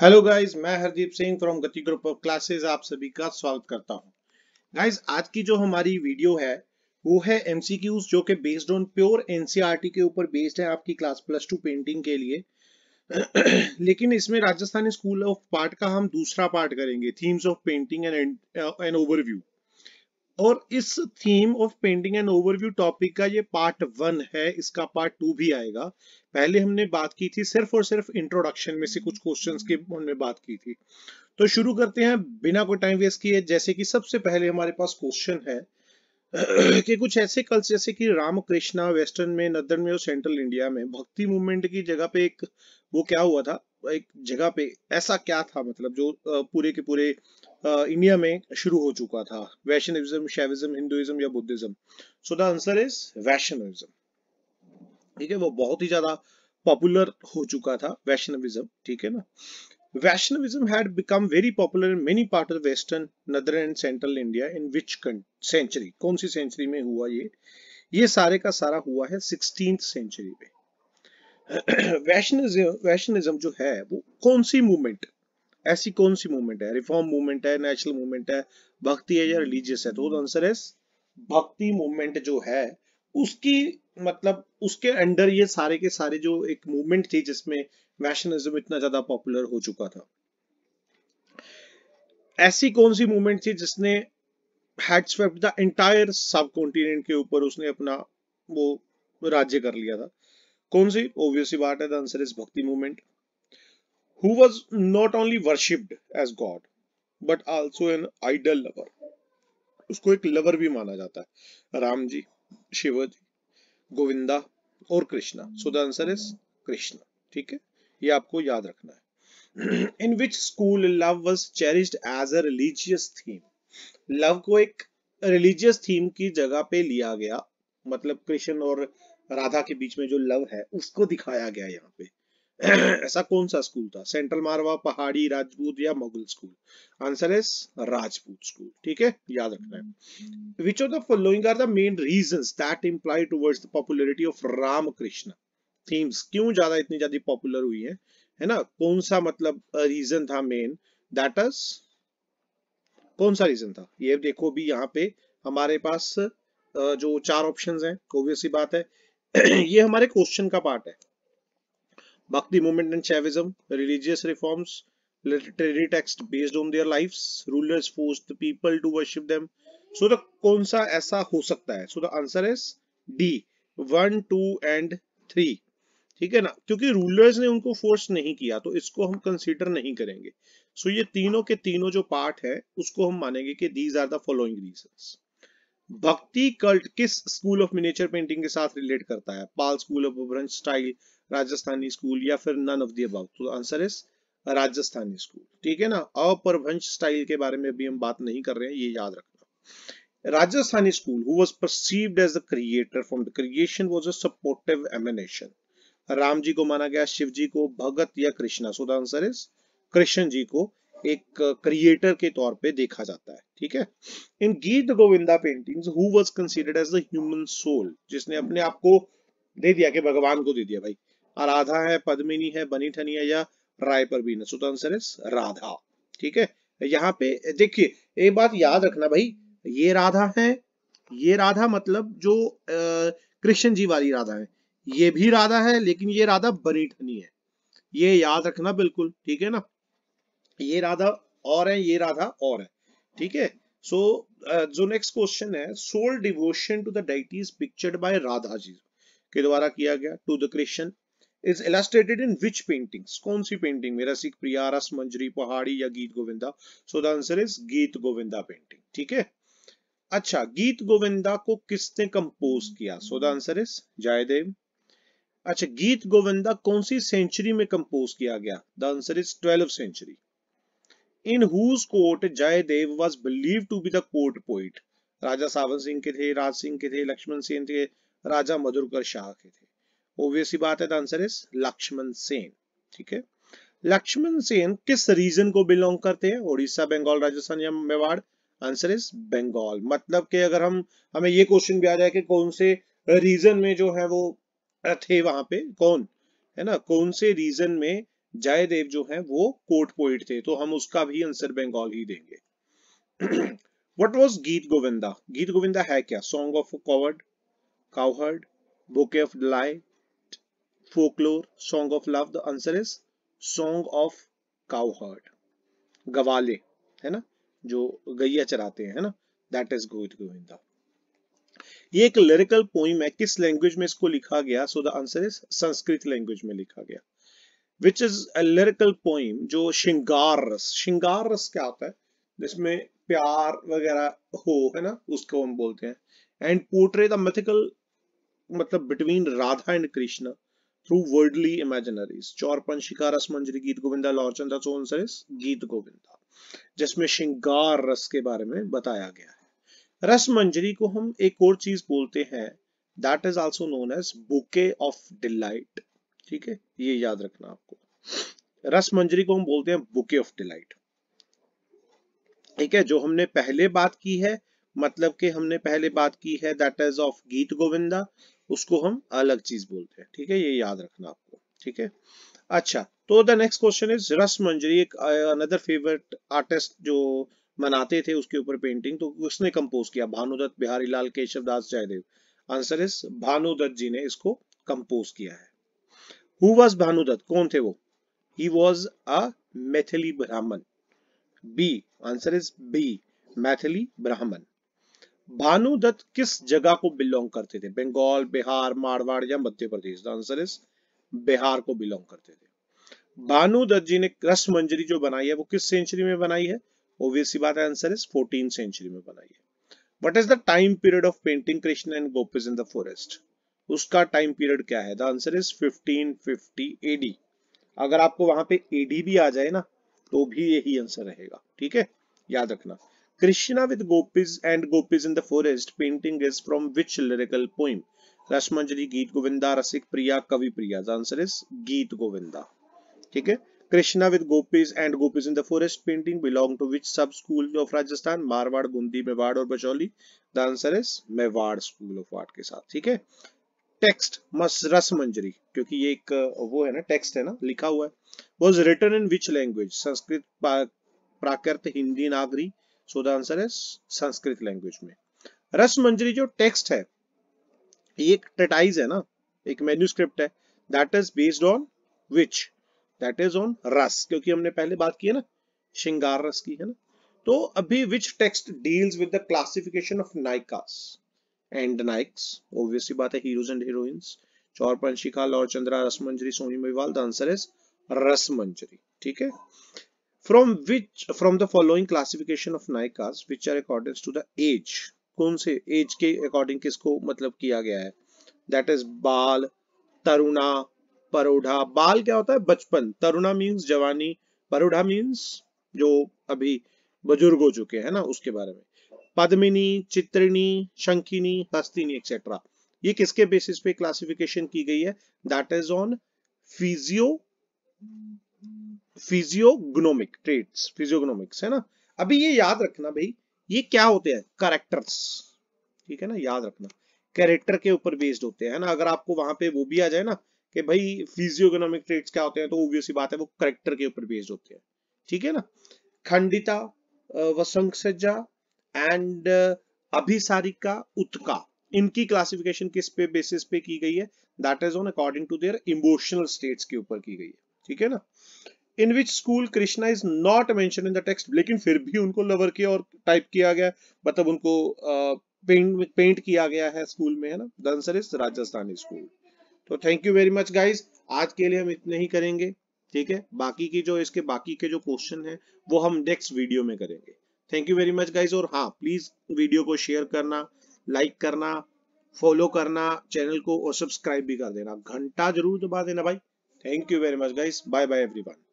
Hello guys मैं Hardeep Singh from Gati group of classes आप सभी का स्वागत करता हूं गाइस आज की जो हमारी वीडियो है वो है एमसीक्यूज जो कि बेस्ड ऑन प्योर एनसीईआरटी के ऊपर बेस्ड है आपकी क्लास प्लस टू पेंटिंग के लिए लेकिन इसमें राजस्थानी स्कूल ऑफ पार्ट का हम दूसरा पार्ट करेंगे themes of painting and an overview और इस theme of painting and overview topic का ये पार्ट वन है इसका पार्ट टू भी आएगा पहले हमने बात की थी सिर्फ और सिर्फ इंट्रोडक्शन में से कुछ क्वेश्चंस के उनमें बात की थी तो शुरू करते हैं बिना कोई टाइम वेस्ट किए जैसे कि सबसे पहले हमारे पास क्वेश्चन है कि कुछ ऐसे कल्स जैसे कि रामकृष्णा वेस्टर्न में नदर्न में और सेंट्रल इंडिया में भक्ति मूवमेंट की जगह पे एक वो क्या हुआ था एक जगह पे ऐसा क्या था मतलब जो पूरे के पूरे इंडिया में शुरू हो चुका था वैष्णविज्म शैविज्म हिंदुइज्म या Buddhism so the answer is Vaishnavism ठीक है वो बहुत ही ज्यादा पॉपुलर हो चुका था वैष्णविज्म ठीक है ना Vaishnavism had become very popular in many part of western northern and central India in which century कौन सी सेंचुरी में हुआ ये ये सारे का सारा हुआ है सिक्सटीन सेंचुरी में वैष्णविज्म जो है वो कौन सी मूवमेंट ऐसी कौन सी मूवमेंट है रिफॉर्म मूवमेंट है नेशनल मूवमेंट है भक्ति है या रिलीजियस है तो आंसर है भक्ति मूवमेंट जो है उसकी मतलब उसके अंडर ये सारे के सारे जो एक मूवमेंट थी जिसमें वैशनिज्म इतना ज्यादा पॉपुलर हो चुका था ऐसी कौन सी मूवमेंट थी जिसने द एंटायर सब कॉन्टिनेंट के ऊपर उसने अपना वो राज्य कर लिया था कौन सी ऑब्वियसली बात है the answer is Bhakti movement who was not only worshipped as God but also an idol lover. उसको एक लवर भी माना जाता है राम जी शिव जी गोविंदा और Krishna so the answer is Krishna ठीक है ये आपको याद रखना है in which school love was cherish as a religious theme love को एक रिलीजियस थीम की जगह पे लिया गया मतलब कृष्ण और राधा के बीच में जो लव है उसको दिखाया गया यहाँ पे ऐसा कौन सा स्कूल था सेंट्रल मारवा पहाड़ी राजपूत या Mughal school answer is Rajput school ठीक है याद रखना है which of the following are the main reason that imply towards the popularity of Ramkrishna themes क्यों ज्यादा इतनी ज्यादा पॉपुलर हुई है है ना कौन सा मतलब रीजन था मेन दैट इज कौन सा रीजन था ये देखो भी यहाँ पे हमारे पास जो चार ऑप्शंस हैं ओबियस सी बात है ये हमारे क्वेश्चन का पार्ट है Bhakti movement and Shaivism, religious reforms, literary text based on their lives, rulers forced the people to worship them. So the kaun sa aisa ho sakta hai So the answer is D. 1 2 and 3 ठीक है ना क्योंकि rulers ने उनको force नहीं किया तो इसको हम कंसीडर नहीं करेंगे सो so, ये तीनों के तीनों जो पार्ट है उसको हम मानेंगे कि these are the following reasons Bhakti cult किस स्कूल ऑफ मिनेचर पेंटिंग के साथ रिलेट करता है Pal school of style Rajasthani school या फिर नन ऑफ दी अबाउट तो आंसर इज राजस्थानी स्कूल ठीक है ना अपरभंश स्टाइल के बारे में भी हम बात नहीं कर रहे हैं ये याद रखना Rajasthani school who was perceived as the creator from the creation was a supportive emanation Ram ji को माना गया शिव जी को भगत या Krishna so the answer is Krishna ji को एक क्रिएटर के तौर पे देखा जाता है ठीक है in Geet Govinda paintings who was considered as the human soul जिसने अपने आप को दे दिया कि भगवान को दे दिया भाई राधा है पद्मिनी है बनी ठनी है या राय पर भी आंसर इज राधा ठीक है यहाँ पे देखिए एक बात याद रखना भाई ये राधा है ये राधा मतलब जो कृष्ण जी वाली राधा है ये भी राधा है लेकिन ये राधा बनी ठनी है ये याद रखना बिल्कुल ठीक है ना ये राधा और है ये राधा और है ठीक है सो जो नेक्स्ट क्वेश्चन है soul devotion to the deities pictured by Radha ji के द्वारा किया गया to the Krishna is illustrated in which painting कौन सी पेंटिंग मेरा सिख प्रिया रस मंजरी पहाड़ी या Geet Govinda so the answer is Geet Govinda painting ठीक है अच्छा गीत गोविंदा को किसने कंपोज किया so the answer is Jaydev अच्छा गीत गोविंदा कौन सी सेंचुरी में कंपोज किया गया the answer is twelve century in whose court Jaydev was believe to be the court poet Raja Sawan Singh के थे राज सिंह के थे लक्ष्मण सिंह थे राजा मधुरकर शाह के थे ऑब्वियस ही बात है तो आंसर इज लक्ष्मण सेन ठीक है लक्ष्मण सेन किस रीजन को बिलोंग करते हैं ओडिशा बंगाल राजस्थान या मेवाड़ आंसर इज बंगाल मतलब कि अगर हम हमें ये क्वेश्चन भी आ जाए कि कौन से रीजन में जो है वो थे वहां पे कौन है ना कौन से रीजन में जयदेव जो है वो कोर्ट पोइट थे तो हम उसका भी आंसर बंगाल ही देंगे वट वॉज गीत गोविंदा गीत गोविंदा है क्या song of coward cowherd bouquet of लाई folklore song of love the answer is song of cowherd गवाले है ना जो गैया चराते हैं ना दैट इज गोविंद गोविंदा ये एक लिरिकल पोइम है किस लैंग्वेज में इसको लिखा गया so the answer is Sanskrit language में लिखा गया which is a lyrical poem जो श्रृंगार रस श्रृंगार रस क्या होता है जिसमें प्यार वगैरह हो है ना उसको हम बोलते हैं एंड पोर्ट्रे द मिथिकल मतलब between Radha and Krishna through worldly imaginaries. Chorpan शिकारस Manjari Geet Govinda Laurchanda so answer is Geet Govinda जिसमें श्रृंगार रस के बारे में बताया गया है रस मंजरी को हम एक और चीज बोलते हैं that is also known as bouquet of delight ठीक है ये याद रखना आपको रस मंजरी को हम बोलते हैं बुके ऑफ डिलाइट ठीक है जो हमने पहले बात की है मतलब कि हमने पहले बात की है दैट इज ऑफ गीत गोविंदा उसको हम अलग चीज बोलते हैं ठीक है ये याद रखना आपको ठीक है अच्छा तो द नेक्स्ट क्वेश्चन इज रस मंजरी एक अनदर फेवरेट आर्टिस्ट जो मनाते थे उसके ऊपर पेंटिंग तो उसने कंपोज किया भानुदत्त बिहारी लाल केशव दास जयदेव आंसर इज भानुदत्त जी ने इसको कंपोज किया है हु वॉज भानुदत्त कौन थे वो he was a Maithili Brahmin B answer is B Maithili Brahmin Bhanudatta किस जगह को बिलोंग करते थे बंगाल बिहार मारवाड़ या Madhya Pradesh the answer is Bihar को बिलोंग करते थे भानुदत्त जी ने रस मंजरी जो बनाई है वो किस सेंचुरी में बनाई है ओबियसली बात है आंसर इज फोर्टीन सेंचुरी में बनाई है what is the time period of painting Krishna and gopis in the forest उसका टाइम पीरियड क्या है द आंसर इज 1550 एडी अगर आपको वहां पे एडी भी आ जाए ना तो भी यही आंसर रहेगा ठीक है याद रखना Krishna with gopis and gopis in the forest painting is from which lyrical poem? Rasmanjali, Geet Govinda, Rasik Priya, Kavi Priya. The answer is Geet Govinda. ठीक है Krishna with gopis and gopis in the forest painting belong to which sub school of Rajasthan Marwar Bundi Mewar और Basohli the answer is Mewar school of art के साथ ठीक है text मस रसमंजरी क्योंकि ये एक वो है ना टेक्स्ट है ना लिखा हुआ है was written in which language Sanskrit Prakrit Hindi Nagari so the answer है संस्कृत लैंग्वेज में रस मंजरी जो टेक्स्ट है ये एक टेटाइज है ना एक मेन्यूस्क्रिप्ट है that is based on which that is on रस क्योंकि हमने पहले बात की है ना श्रृंगार रस की है ना तो अभी which text deals with the classification of nayikas and nayaks obviously बात है heroes and heroines Chaurapanchashika Laur Chandra Rasmanjari सोनी मेवाल द आंसर इज रसमंजरी ठीक है from which from the following classification of naikas which are according to the age कौन से एज के according किसको मतलब किया गया है दैट इज बाल तरुणा परोढ़ा बाल क्या होता है बचपन तरुणा मीन्स जवानी परोढ़ा मीन्स जो अभी बुजुर्ग हो चुके हैं ना उसके बारे में पद्मिनी चित्रिणी शंकिनी हस्तिनी एक्सेट्रा ये किसके बेसिस पे क्लासिफिकेशन की गई है that is on physio physiognomic traits physiognomics है ना अभी ये याद रखना भाई ये क्या होते हैं करेक्टर्स ठीक है ना याद रखना कैरेक्टर के ऊपर बेस्ड होते हैं ना अगर आपको वहां पे वो भी आ जाए ना कि भाई फिजियोग्नोमिक ट्रेट्स क्या होते हैं तो ओबियस बात है वो करेक्टर के ऊपर बेस्ड होते हैं ठीक है ना खंडिता वसंसजा एंड अभिसारिका उत्का इनकी क्लासिफिकेशन किस पे बेसिस पे की गई है that is on according to their emotional states के ऊपर की गई है ठीक है ना in which school Krishna is not mention in the text लेकिन फिर भी उनको लवर किया और टाइप किया गया मतलब उनको पेंट uh, पेंट किया गया है स्कूल में है ना the answer is Rajasthan school तो thank you very much guys आज के लिए हम इतने ही करेंगे ठीक है बाकी की जो इसके बाकी के जो क्वेश्चन है वो हम नेक्स्ट वीडियो में करेंगे thank you very much guys और हाँ प्लीज वीडियो को शेयर करना लाइक करना फॉलो करना चैनल को और सब्सक्राइब भी कर देना घंटा जरूर दबा देना भाई thank you very much guys bye bye everyone